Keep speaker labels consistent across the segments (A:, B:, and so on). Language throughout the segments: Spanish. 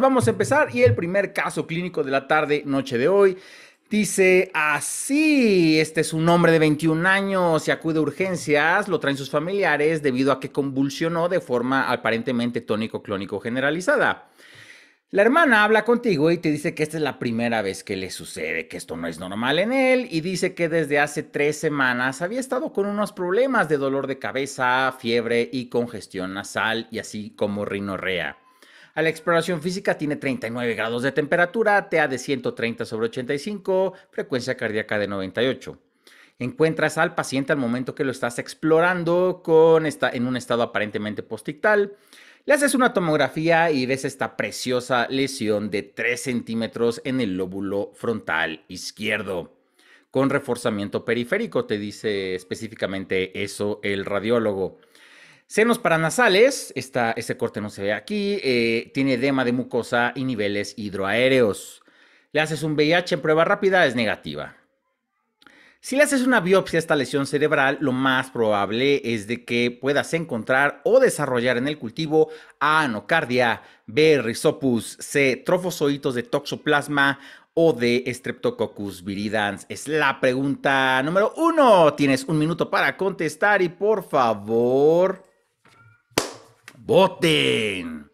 A: Vamos a empezar y el primer caso clínico de la tarde, noche de hoy. Dice así, este es un hombre de 21 años y acude a urgencias, lo traen sus familiares debido a que convulsionó de forma aparentemente tónico-clónico generalizada. La hermana habla contigo y te dice que esta es la primera vez que le sucede, que esto no es normal en él y dice que desde hace tres semanas había estado con unos problemas de dolor de cabeza, fiebre y congestión nasal y así como rinorrea. A la exploración física tiene 39 grados de temperatura, TA de 130 sobre 85, frecuencia cardíaca de 98. Encuentras al paciente al momento que lo estás explorando con en un estado aparentemente postictal. Le haces una tomografía y ves esta preciosa lesión de 3 centímetros en el lóbulo frontal izquierdo con reforzamiento periférico, te dice específicamente eso el radiólogo. Senos paranasales, este ese corte no se ve aquí, eh, tiene edema de mucosa y niveles hidroaéreos. Le haces un VIH en prueba rápida, es negativa. Si le haces una biopsia a esta lesión cerebral, lo más probable es de que puedas encontrar o desarrollar en el cultivo A. anocardia, B. rhizopus, C. trofozoitos de toxoplasma o de Streptococcus viridans? Es la pregunta número uno. Tienes un minuto para contestar y por favor, voten.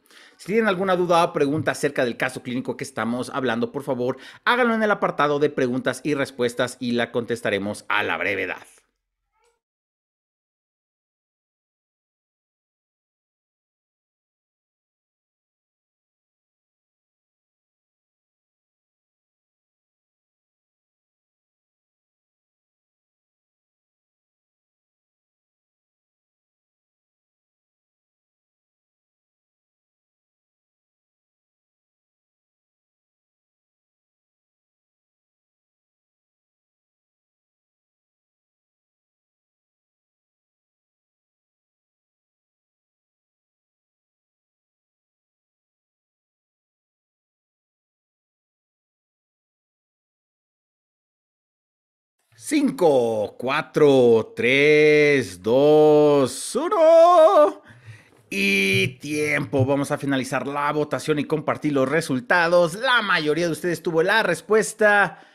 A: Si tienen alguna duda o pregunta acerca del caso clínico que estamos hablando, por favor, háganlo en el apartado de preguntas y respuestas y la contestaremos a la brevedad. 5, 4, 3, 2, 1. Y tiempo, vamos a finalizar la votación y compartir los resultados. La mayoría de ustedes tuvo la respuesta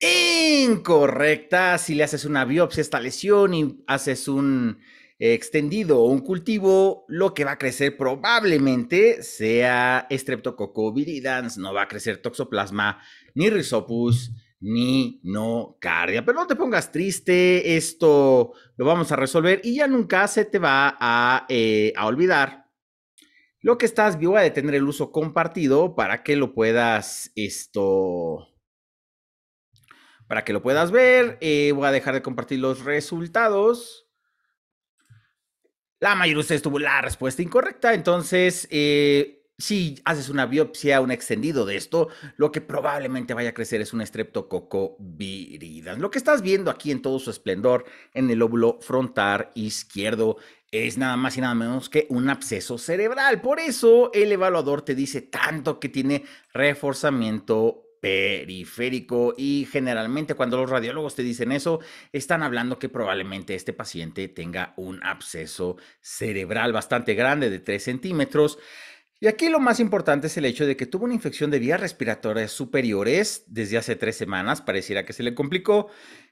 A: incorrecta. Si le haces una biopsia a esta lesión y haces un extendido o un cultivo, lo que va a crecer probablemente sea Streptococcus viridans, no va a crecer Toxoplasma ni risopus. Ni no cardia, Pero no te pongas triste, esto lo vamos a resolver y ya nunca se te va a, eh, olvidar. Lo que estás voy a detener el uso compartido para que lo puedas, esto, para que lo puedas ver. Eh, voy a dejar de compartir los resultados. La mayoría de ustedes tuvo la respuesta incorrecta, entonces eh, si haces una biopsia, un extendido de esto, lo que probablemente vaya a crecer es un estreptococo viridans. Lo que estás viendo aquí en todo su esplendor en el óvulo frontal izquierdo es nada más y nada menos que un absceso cerebral. Por eso el evaluador te dice tanto que tiene reforzamiento periférico y generalmente cuando los radiólogos te dicen eso, están hablando que probablemente este paciente tenga un absceso cerebral bastante grande de 3 centímetros y aquí lo más importante es el hecho de que tuvo una infección de vías respiratorias superiores desde hace tres semanas, pareciera que se le complicó,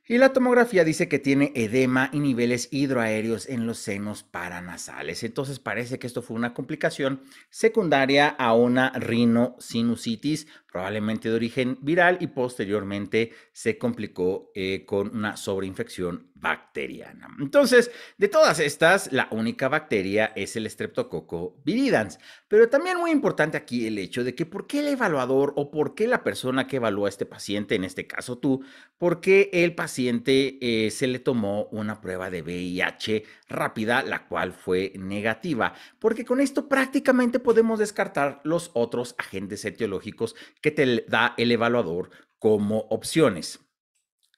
A: y la tomografía dice que tiene edema y niveles hidroaéreos en los senos paranasales. Entonces parece que esto fue una complicación secundaria a una rinosinusitis, probablemente de origen viral, y posteriormente se complicó eh, con una sobreinfección bacteriana. Entonces, de todas estas, la única bacteria es el Streptococcus viridans. Pero también muy importante aquí el hecho de que por qué el evaluador o por qué la persona que evalúa a este paciente, en este caso tú, por qué el paciente eh, se le tomó una prueba de VIH rápida, la cual fue negativa. Porque con esto prácticamente podemos descartar los otros agentes etiológicos que te da el evaluador como opciones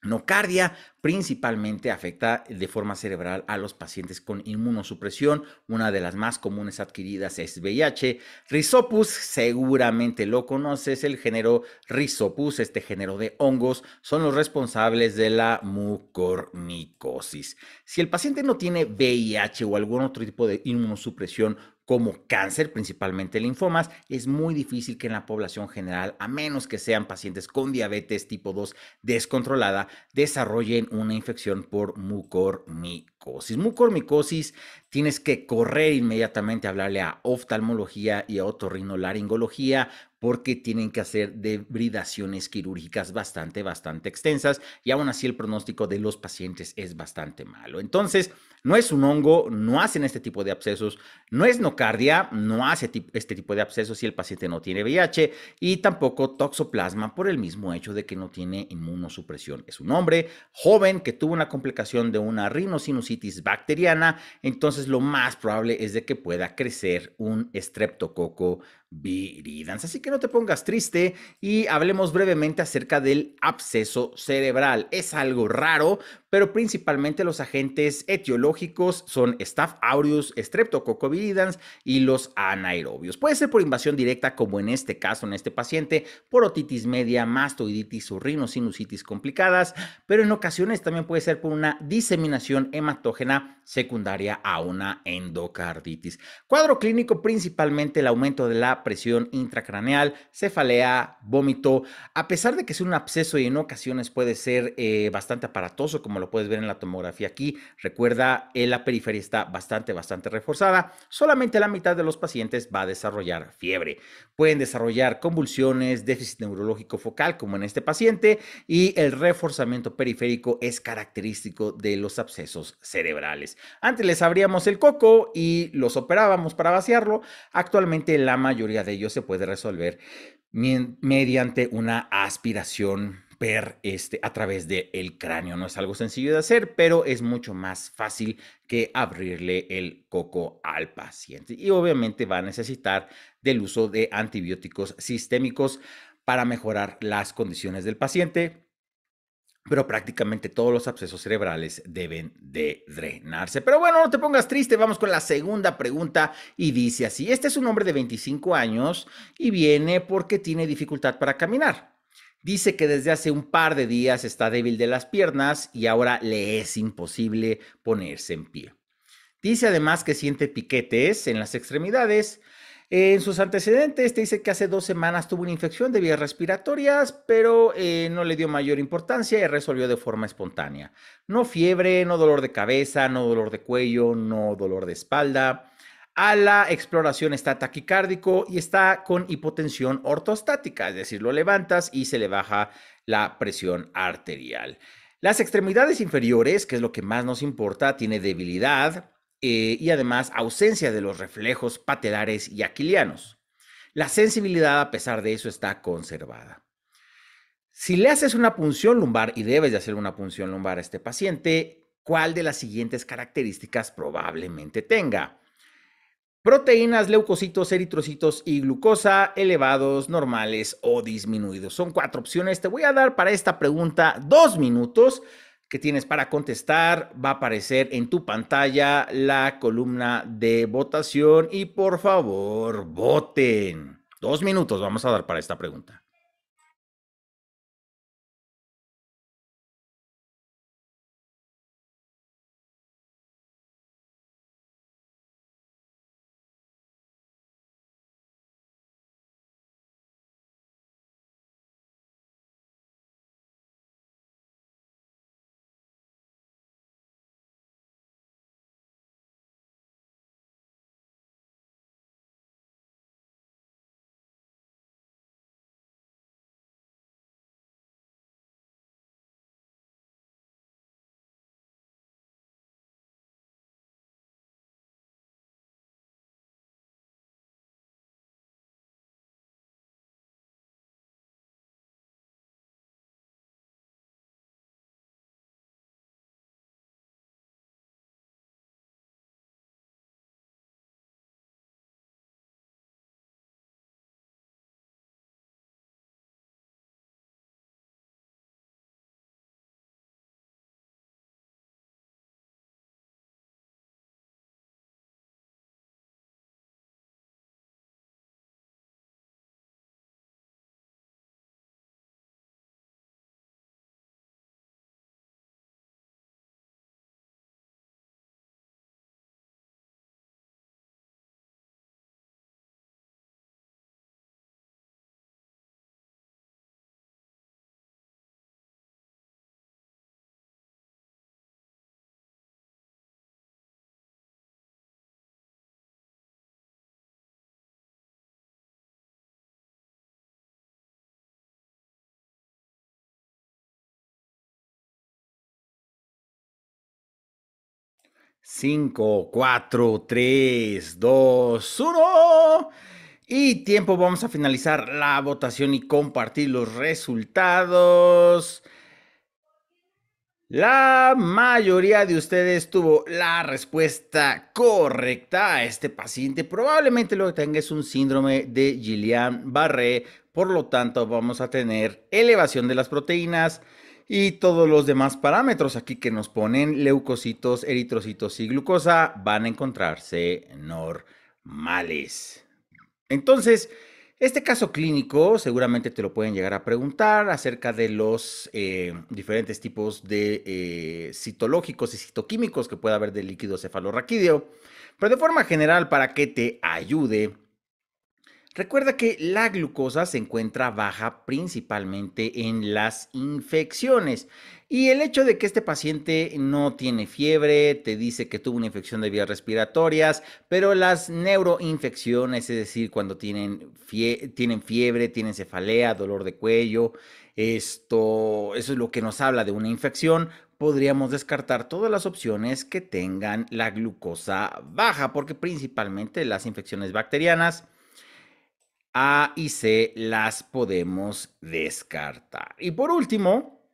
A: nocardia principalmente afecta de forma cerebral a los pacientes con inmunosupresión. Una de las más comunes adquiridas es VIH. Rhizopus, seguramente lo conoces, el género Rhizopus, este género de hongos, son los responsables de la mucormicosis. Si el paciente no tiene VIH o algún otro tipo de inmunosupresión como cáncer, principalmente linfomas, es muy difícil que en la población general, a menos que sean pacientes con diabetes tipo 2 descontrolada, desarrollen una infección por mucormicosis. Mucormicosis, tienes que correr inmediatamente a hablarle a oftalmología y a otorrinolaringología porque tienen que hacer debridaciones quirúrgicas bastante, bastante extensas y aún así el pronóstico de los pacientes es bastante malo. Entonces, no es un hongo, no hacen este tipo de abscesos, no es nocardia, no hace este tipo de abscesos si el paciente no tiene VIH y tampoco toxoplasma por el mismo hecho de que no tiene inmunosupresión. Es un hombre joven que tuvo una complicación de una rinosinusitis bacteriana, entonces lo más probable es de que pueda crecer un estreptococo viridans. Así que no te pongas triste y hablemos brevemente acerca del absceso cerebral. Es algo raro, pero principalmente los agentes etiológicos son Staph aureus, Streptococcus y los anaerobios. Puede ser por invasión directa, como en este caso, en este paciente, por otitis media, mastoiditis o rinosinusitis complicadas, pero en ocasiones también puede ser por una diseminación hematógena secundaria a una endocarditis. Cuadro clínico principalmente el aumento de la presión intracraneal, cefalea, vómito, a pesar de que es un absceso y en ocasiones puede ser eh, bastante aparatoso, como lo lo puedes ver en la tomografía aquí. Recuerda, la periferia está bastante, bastante reforzada. Solamente la mitad de los pacientes va a desarrollar fiebre. Pueden desarrollar convulsiones, déficit neurológico focal, como en este paciente, y el reforzamiento periférico es característico de los abscesos cerebrales. Antes les abríamos el coco y los operábamos para vaciarlo. Actualmente la mayoría de ellos se puede resolver mediante una aspiración este, a través del cráneo. No es algo sencillo de hacer, pero es mucho más fácil que abrirle el coco al paciente. Y obviamente va a necesitar del uso de antibióticos sistémicos para mejorar las condiciones del paciente, pero prácticamente todos los abscesos cerebrales deben de drenarse. Pero bueno, no te pongas triste, vamos con la segunda pregunta y dice así, este es un hombre de 25 años y viene porque tiene dificultad para caminar. Dice que desde hace un par de días está débil de las piernas y ahora le es imposible ponerse en pie. Dice además que siente piquetes en las extremidades. En sus antecedentes te dice que hace dos semanas tuvo una infección de vías respiratorias, pero eh, no le dio mayor importancia y resolvió de forma espontánea. No fiebre, no dolor de cabeza, no dolor de cuello, no dolor de espalda a la exploración está taquicárdico y está con hipotensión ortostática, es decir, lo levantas y se le baja la presión arterial. Las extremidades inferiores, que es lo que más nos importa, tiene debilidad eh, y además ausencia de los reflejos patelares y aquilianos. La sensibilidad, a pesar de eso, está conservada. Si le haces una punción lumbar y debes de hacer una punción lumbar a este paciente, ¿cuál de las siguientes características probablemente tenga? Proteínas, leucocitos, eritrocitos y glucosa elevados, normales o disminuidos. Son cuatro opciones. Te voy a dar para esta pregunta dos minutos que tienes para contestar. Va a aparecer en tu pantalla la columna de votación y por favor voten. Dos minutos vamos a dar para esta pregunta. 5, 4, 3, 2, 1. Y tiempo, vamos a finalizar la votación y compartir los resultados. La mayoría de ustedes tuvo la respuesta correcta a este paciente. Probablemente lo que tenga es un síndrome de Gillian-Barré. Por lo tanto, vamos a tener elevación de las proteínas, y todos los demás parámetros aquí que nos ponen leucocitos, eritrocitos y glucosa van a encontrarse normales. Entonces, este caso clínico seguramente te lo pueden llegar a preguntar acerca de los eh, diferentes tipos de eh, citológicos y citoquímicos que puede haber del líquido cefalorraquídeo, pero de forma general para que te ayude Recuerda que la glucosa se encuentra baja principalmente en las infecciones y el hecho de que este paciente no tiene fiebre, te dice que tuvo una infección de vías respiratorias, pero las neuroinfecciones, es decir, cuando tienen, tienen fiebre, tienen cefalea, dolor de cuello, esto, eso es lo que nos habla de una infección, podríamos descartar todas las opciones que tengan la glucosa baja, porque principalmente las infecciones bacterianas, a y C las podemos descartar. Y por último,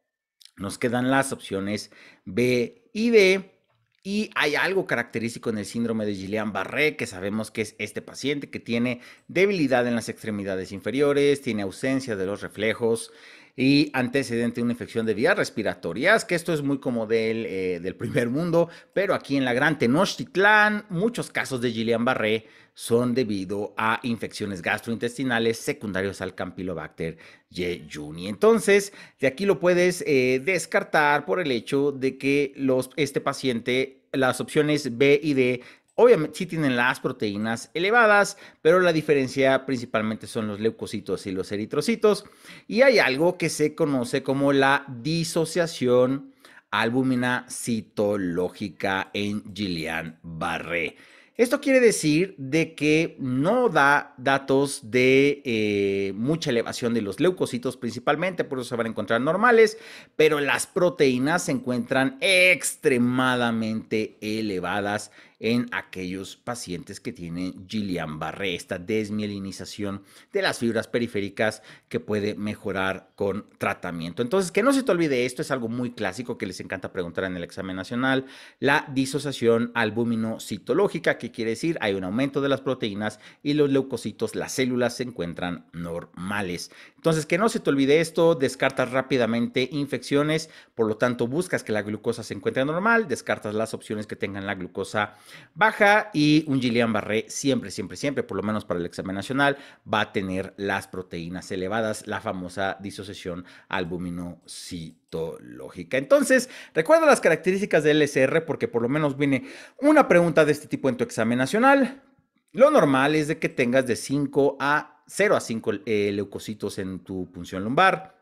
A: nos quedan las opciones B y D. Y hay algo característico en el síndrome de gillian barré que sabemos que es este paciente que tiene debilidad en las extremidades inferiores, tiene ausencia de los reflejos, y antecedente de una infección de vías respiratorias, que esto es muy como del, eh, del primer mundo, pero aquí en la Gran Tenochtitlán, muchos casos de Gillian Barré son debido a infecciones gastrointestinales secundarias al Campylobacter jejuni. Entonces, de aquí lo puedes eh, descartar por el hecho de que los, este paciente las opciones B y D Obviamente sí tienen las proteínas elevadas, pero la diferencia principalmente son los leucocitos y los eritrocitos. Y hay algo que se conoce como la disociación albúmina citológica en Gillian-Barré. Esto quiere decir de que no da datos de eh, mucha elevación de los leucocitos principalmente, por eso se van a encontrar normales, pero las proteínas se encuentran extremadamente elevadas en aquellos pacientes que tienen Gillian barré esta desmielinización de las fibras periféricas que puede mejorar con tratamiento. Entonces, que no se te olvide esto, es algo muy clásico que les encanta preguntar en el examen nacional, la disociación albuminocitológica, que quiere decir hay un aumento de las proteínas y los leucocitos, las células se encuentran normales. Entonces, que no se te olvide esto, descartas rápidamente infecciones, por lo tanto buscas que la glucosa se encuentre normal, descartas las opciones que tengan la glucosa Baja y un Gillian Barré siempre, siempre, siempre, por lo menos para el examen nacional, va a tener las proteínas elevadas, la famosa disociación albuminocitológica. Entonces, recuerda las características del LCR porque por lo menos viene una pregunta de este tipo en tu examen nacional. Lo normal es de que tengas de 5 a 0 a 5 eh, leucocitos en tu punción lumbar.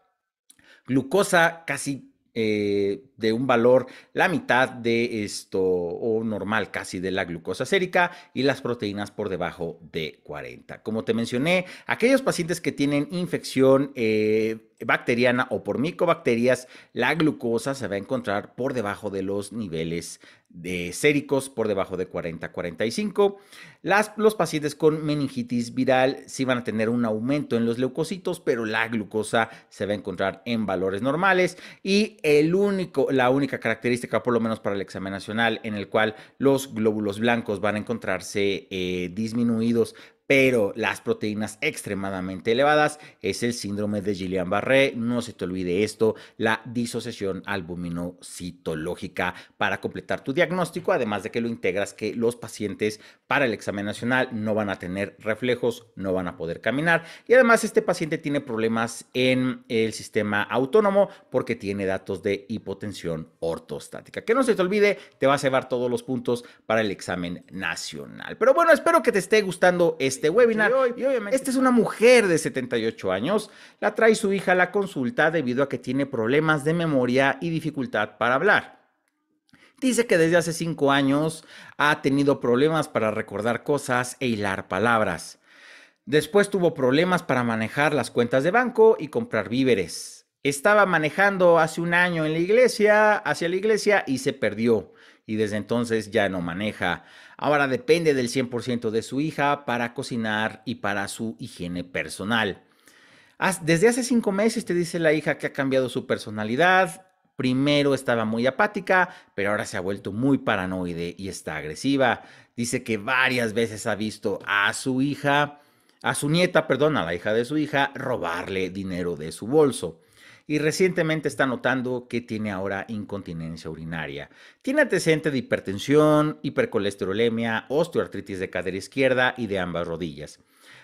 A: Glucosa casi eh, de un valor la mitad de esto, o normal casi, de la glucosa sérica y las proteínas por debajo de 40. Como te mencioné, aquellos pacientes que tienen infección, eh, bacteriana o por micobacterias, la glucosa se va a encontrar por debajo de los niveles de séricos, por debajo de 40-45. Los pacientes con meningitis viral sí van a tener un aumento en los leucocitos, pero la glucosa se va a encontrar en valores normales. Y el único, la única característica, por lo menos para el examen nacional, en el cual los glóbulos blancos van a encontrarse eh, disminuidos pero las proteínas extremadamente elevadas es el síndrome de gillian barré No se te olvide esto, la disociación albuminocitológica para completar tu diagnóstico, además de que lo integras que los pacientes para el examen nacional no van a tener reflejos, no van a poder caminar y además este paciente tiene problemas en el sistema autónomo porque tiene datos de hipotensión ortostática. Que no se te olvide, te va a llevar todos los puntos para el examen nacional. Pero bueno, espero que te esté gustando este este webinar. Esta es una mujer de 78 años. La trae su hija a la consulta debido a que tiene problemas de memoria y dificultad para hablar. Dice que desde hace cinco años ha tenido problemas para recordar cosas e hilar palabras. Después tuvo problemas para manejar las cuentas de banco y comprar víveres. Estaba manejando hace un año en la iglesia, hacia la iglesia y se perdió. Y desde entonces ya no maneja. Ahora depende del 100% de su hija para cocinar y para su higiene personal. Desde hace cinco meses te dice la hija que ha cambiado su personalidad. Primero estaba muy apática, pero ahora se ha vuelto muy paranoide y está agresiva. Dice que varias veces ha visto a su hija, a su nieta, perdón, a la hija de su hija, robarle dinero de su bolso y recientemente está notando que tiene ahora incontinencia urinaria. Tiene antecedente de hipertensión, hipercolesterolemia, osteoartritis de cadera izquierda y de ambas rodillas.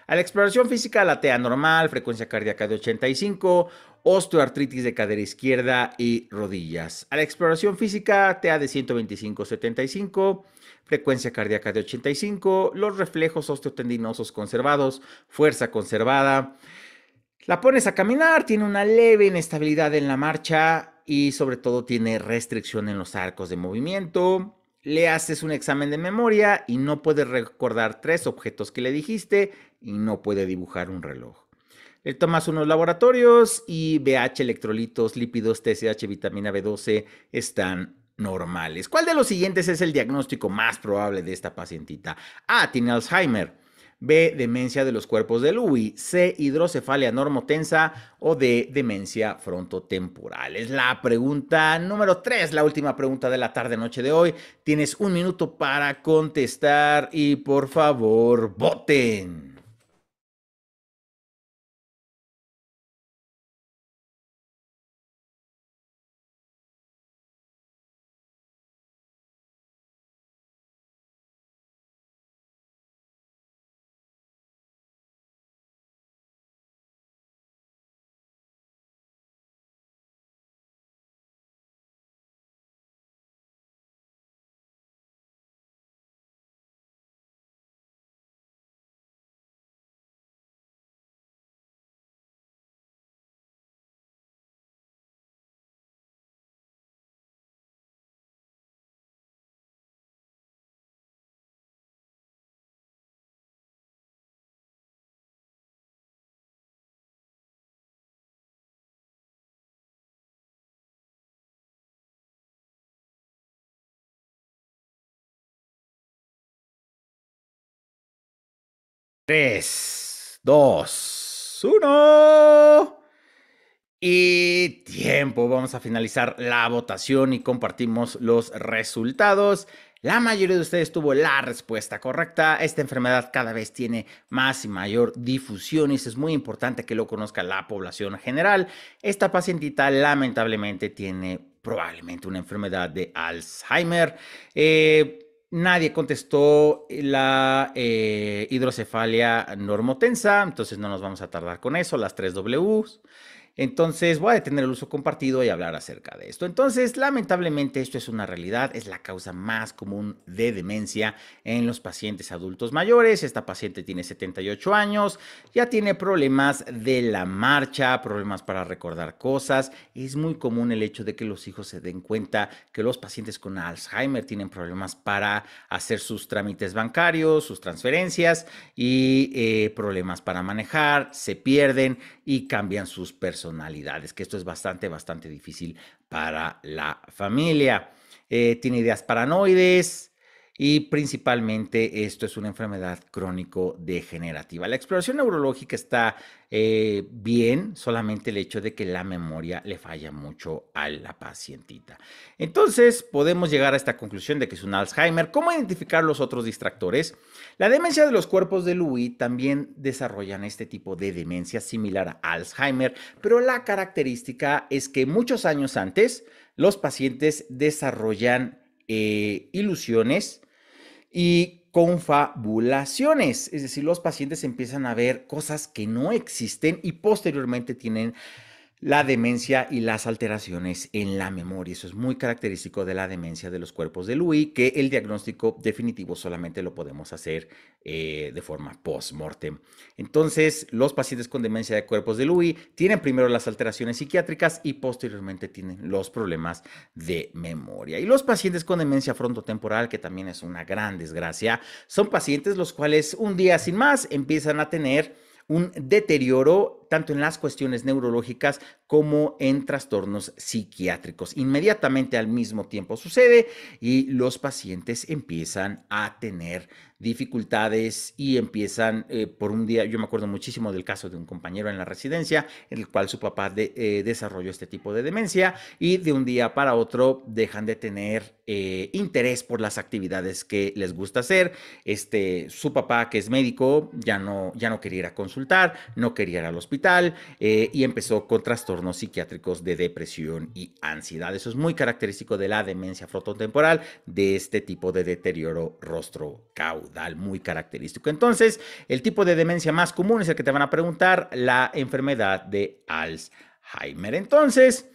A: A la exploración física la TEA normal, frecuencia cardíaca de 85, osteoartritis de cadera izquierda y rodillas. A la exploración física TEA de 125-75, frecuencia cardíaca de 85, los reflejos osteotendinosos conservados, fuerza conservada. La pones a caminar, tiene una leve inestabilidad en la marcha y sobre todo tiene restricción en los arcos de movimiento. Le haces un examen de memoria y no puede recordar tres objetos que le dijiste y no puede dibujar un reloj. Le tomas unos laboratorios y BH, electrolitos, lípidos, TSH, vitamina B12 están normales. ¿Cuál de los siguientes es el diagnóstico más probable de esta pacientita? A. Ah, tiene Alzheimer. B, demencia de los cuerpos de Lewy, C, hidrocefalia normotensa o D, demencia frontotemporal. Es la pregunta número 3, la última pregunta de la tarde noche de hoy. Tienes un minuto para contestar y por favor voten. 3, 2, 1. Y tiempo. Vamos a finalizar la votación y compartimos los resultados. La mayoría de ustedes tuvo la respuesta correcta. Esta enfermedad cada vez tiene más y mayor difusión y es muy importante que lo conozca la población general. Esta pacientita lamentablemente tiene probablemente una enfermedad de Alzheimer. Eh, Nadie contestó la eh, hidrocefalia normotensa, entonces no nos vamos a tardar con eso, las tres Ws. Entonces voy a detener el uso compartido y hablar acerca de esto. Entonces, lamentablemente esto es una realidad, es la causa más común de demencia en los pacientes adultos mayores. Esta paciente tiene 78 años, ya tiene problemas de la marcha, problemas para recordar cosas. Es muy común el hecho de que los hijos se den cuenta que los pacientes con Alzheimer tienen problemas para hacer sus trámites bancarios, sus transferencias y eh, problemas para manejar, se pierden y cambian sus personas personalidades, que esto es bastante, bastante difícil para la familia. Eh, tiene ideas paranoides, y principalmente esto es una enfermedad crónico-degenerativa. La exploración neurológica está eh, bien, solamente el hecho de que la memoria le falla mucho a la pacientita. Entonces, podemos llegar a esta conclusión de que es un Alzheimer. ¿Cómo identificar los otros distractores? La demencia de los cuerpos de Louis también desarrollan este tipo de demencia similar a Alzheimer, pero la característica es que muchos años antes los pacientes desarrollan eh, ilusiones, y confabulaciones, es decir, los pacientes empiezan a ver cosas que no existen y posteriormente tienen la demencia y las alteraciones en la memoria. Eso es muy característico de la demencia de los cuerpos de Lewy, que el diagnóstico definitivo solamente lo podemos hacer eh, de forma post-mortem. Entonces, los pacientes con demencia de cuerpos de Lewy tienen primero las alteraciones psiquiátricas y posteriormente tienen los problemas de memoria. Y los pacientes con demencia frontotemporal, que también es una gran desgracia, son pacientes los cuales un día sin más empiezan a tener un deterioro tanto en las cuestiones neurológicas como en trastornos psiquiátricos. Inmediatamente al mismo tiempo sucede y los pacientes empiezan a tener dificultades y empiezan eh, por un día, yo me acuerdo muchísimo del caso de un compañero en la residencia, en el cual su papá eh, desarrolló este tipo de demencia y de un día para otro dejan de tener eh, interés por las actividades que les gusta hacer. Este, su papá, que es médico, ya no, ya no quería ir a consultar, no quería ir al hospital eh, y empezó con trastornos psiquiátricos de depresión y ansiedad. Eso es muy característico de la demencia frontotemporal, de este tipo de deterioro rostro caudal, muy característico. Entonces, el tipo de demencia más común es el que te van a preguntar, la enfermedad de Alzheimer. Entonces,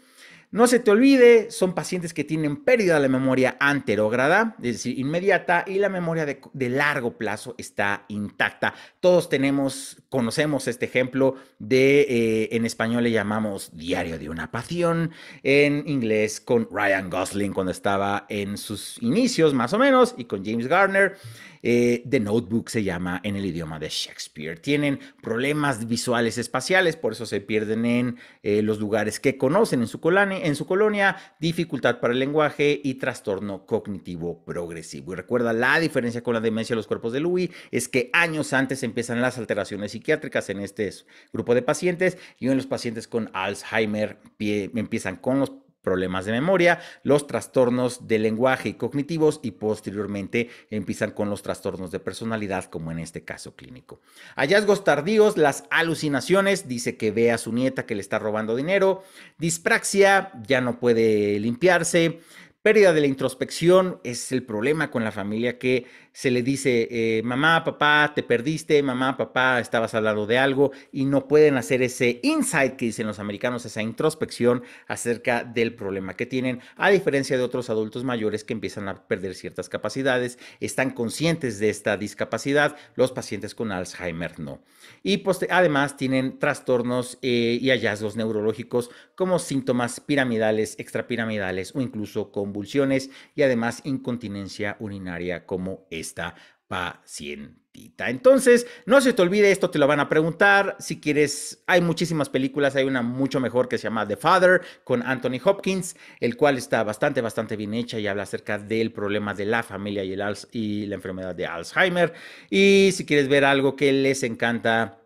A: no se te olvide, son pacientes que tienen pérdida de la memoria anterógrada, es decir, inmediata, y la memoria de, largo plazo está intacta. Todos tenemos, conocemos este ejemplo de, eh, en español le llamamos Diario de una Pasión, en inglés con Ryan Gosling cuando estaba en sus inicios, más o menos, y con James Garner. The eh, Notebook se llama en el idioma de Shakespeare. Tienen problemas visuales espaciales, por eso se pierden en eh, los lugares que conocen en su, colonia, dificultad para el lenguaje y trastorno cognitivo progresivo. Y recuerda, la diferencia con la demencia de los cuerpos de Louis es que años antes empiezan las alteraciones psiquiátricas en este grupo de pacientes y en los pacientes con Alzheimer empiezan con los problemas de memoria, los trastornos de lenguaje y cognitivos y posteriormente empiezan con los trastornos de personalidad, como en este caso clínico. Hallazgos tardíos, las alucinaciones, dice que ve a su nieta que le está robando dinero, dispraxia, ya no puede limpiarse, pérdida de la introspección es el problema con la familia que se le dice, eh, mamá, papá, te perdiste, mamá, papá, estabas al lado de algo y no pueden hacer ese insight que dicen los americanos, esa introspección acerca del problema que tienen, a diferencia de otros adultos mayores que empiezan a perder ciertas capacidades, están conscientes de esta discapacidad, los pacientes con Alzheimer no. Y además tienen trastornos eh, y hallazgos neurológicos como síntomas piramidales, extrapiramidales o incluso convulsiones y además incontinencia urinaria como el esta pacientita. Entonces, no se te olvide, esto te lo van a preguntar. Si quieres, hay muchísimas películas, hay una mucho mejor que se llama The Father con Anthony Hopkins, el cual está bastante, bastante bien hecha y habla acerca del problema de la familia y, el, y la enfermedad de Alzheimer. Y si quieres ver algo que les encanta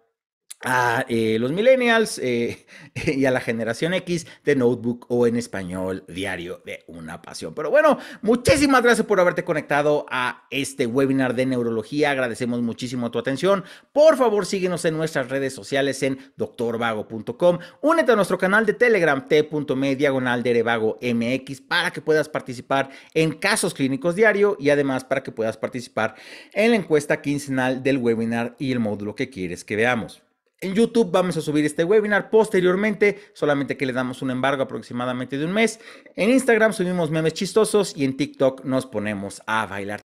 A: a eh, los millennials eh, y a la generación X de Notebook o en español diario de una pasión. Pero bueno, muchísimas gracias por haberte conectado a este webinar de neurología. Agradecemos muchísimo tu atención. Por favor, síguenos en nuestras redes sociales en doctorvago.com. Únete a nuestro canal de Telegram t.me diagonal derevago mx para que puedas participar en casos clínicos diario y además para que puedas participar en la encuesta quincenal del webinar y el módulo que quieres que veamos. En YouTube vamos a subir este webinar posteriormente, solamente que le damos un embargo aproximadamente de un mes. En Instagram subimos memes chistosos y en TikTok nos ponemos a bailar.